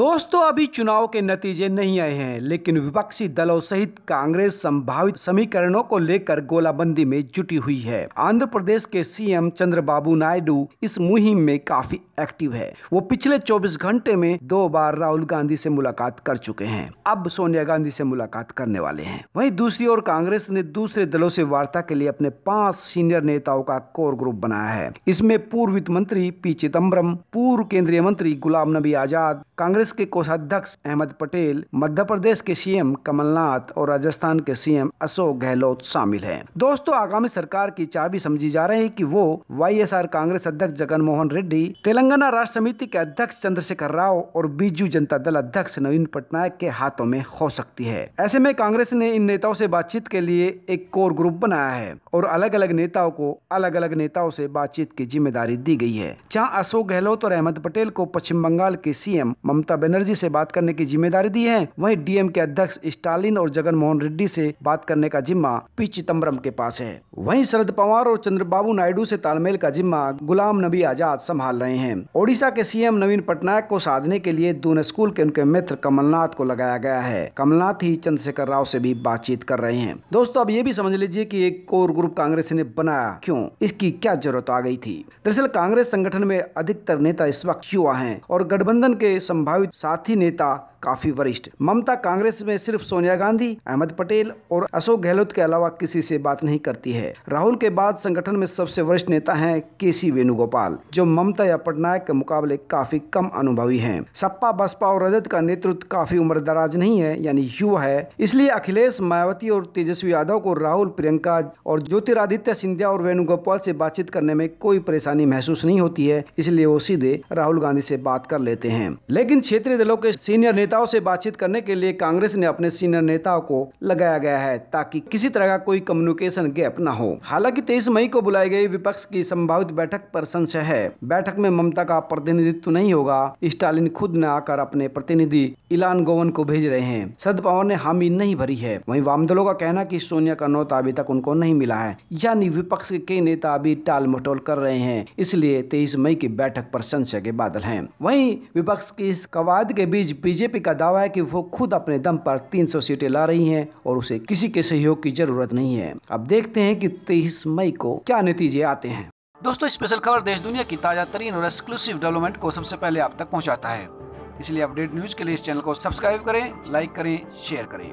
दोस्तों अभी चुनाव के नतीजे नहीं आए हैं लेकिन विपक्षी दलों सहित कांग्रेस संभावित समीकरणों को लेकर गोलाबंदी में जुटी हुई है आंध्र प्रदेश के सीएम चंद्रबाबू नायडू इस मुहिम में काफी एक्टिव है वो पिछले 24 घंटे में दो बार राहुल गांधी से मुलाकात कर चुके हैं अब सोनिया गांधी से मुलाकात करने वाले हैं वहीं दूसरी ओर कांग्रेस ने दूसरे दलों से वार्ता के लिए अपने पांच सीनियर नेताओं का कोर ग्रुप बनाया है इसमें पूर्व वित्त मंत्री पी चिदम्बरम पूर्व केंद्रीय मंत्री गुलाम नबी आजाद कांग्रेस कांग्रेस के कोषाध्यक्ष अहमद पटेल मध्य प्रदेश के सीएम कमलनाथ और राजस्थान के सीएम अशोक गहलोत शामिल हैं दोस्तों आगामी सरकार की चाबी समझी जा रही है कि वो वाईएसआर कांग्रेस अध्यक्ष जगन मोहन रेड्डी तेलंगाना राष्ट्र समिति के अध्यक्ष चंद्रशेखर राव और बीजू जनता दल अध्यक्ष नवीन पटनायक के हाथों में हो सकती है ऐसे में कांग्रेस ने इन नेताओं से बातचीत के लिए एक कोर ग्रुप बनाया है और अलग अलग नेताओं को अलग अलग नेताओं से बातचीत की जिम्मेदारी दी गई है जहाँ अशोक गहलोत और अहमद पटेल को पश्चिम बंगाल के सीएम ममता ममता बनर्जी से बात करने की जिम्मेदारी दी है वहीं डीएम के अध्यक्ष स्टालिन और जगन मोहन रेड्डी से बात करने का जिम्मा पी चिदम्बरम के पास है वहीं शरद पवार और चंद्रबाबू नायडू से तालमेल का जिम्मा गुलाम नबी आजाद संभाल रहे हैं ओडिशा के सीएम नवीन पटनायक को साधने के लिए दून स्कूल के उनके मित्र कमलनाथ को लगाया गया है कमलनाथ ही चंद्रशेखर राव से भी बातचीत कर रहे हैं दोस्तों अब ये भी समझ लीजिए की एक कोर ग्रुप कांग्रेस ने बनाया क्यों इसकी क्या जरूरत आ गई थी दरअसल कांग्रेस संगठन में अधिकतर नेता इस वक्त युवा है और गठबंधन के संभावित प्रभावित साथी नेता काफी वरिष्ठ ममता कांग्रेस में सिर्फ सोनिया गांधी अहमद पटेल और अशोक गहलोत के अलावा किसी से बात नहीं करती है राहुल के बाद संगठन में सबसे वरिष्ठ नेता हैं केसी वेणुगोपाल जो ममता या पटनायक के मुकाबले काफी कम अनुभवी हैं सपा बसपा और रजत का नेतृत्व काफी उम्र दराज नहीं है यानी युवा है इसलिए अखिलेश मायावती और तेजस्वी यादव को राहुल प्रियंका और ज्योतिरादित्य सिंधिया और वेणुगोपाल से बातचीत करने में कोई परेशानी महसूस नहीं होती है इसलिए वो सीधे राहुल गांधी से बात कर लेते हैं लेकिन क्षेत्रीय दलों के सीनियर नेताओं से बातचीत करने के लिए कांग्रेस ने अपने सीनियर नेताओं को लगाया गया है ताकि किसी तरह का कोई कम्युनिकेशन गैप न हो हालांकि तेईस मई को बुलाई गई विपक्ष की संभावित बैठक पर संशय है बैठक में ममता का प्रतिनिधित्व नहीं होगा स्टालिन खुद न आकर अपने प्रतिनिधि इलान गोवन को भेज रहे हैं शरद पवार ने हामी नहीं भरी है वही वामदलों का कहना की सोनिया का नौता अभी तक उनको नहीं मिला है यानी विपक्ष के कई नेता अभी टाल मटोल कर रहे हैं इसलिए तेईस मई की बैठक पर संशय के बादल है वही विपक्ष की इस कवायद के बीच बीजेपी का दावा है कि वो खुद अपने दम पर 300 सीटें ला रही हैं और उसे किसी के सहयोग की जरूरत नहीं है अब देखते हैं कि 23 मई को क्या नतीजे आते हैं दोस्तों स्पेशल खबर देश दुनिया की ताजा तरीन और एक्सक्लूसिव डेवलपमेंट को सबसे पहले आप तक पहुँचाता है इसलिए अपडेट न्यूज के लिए इस चैनल को सब्सक्राइब करें लाइक करें शेयर करें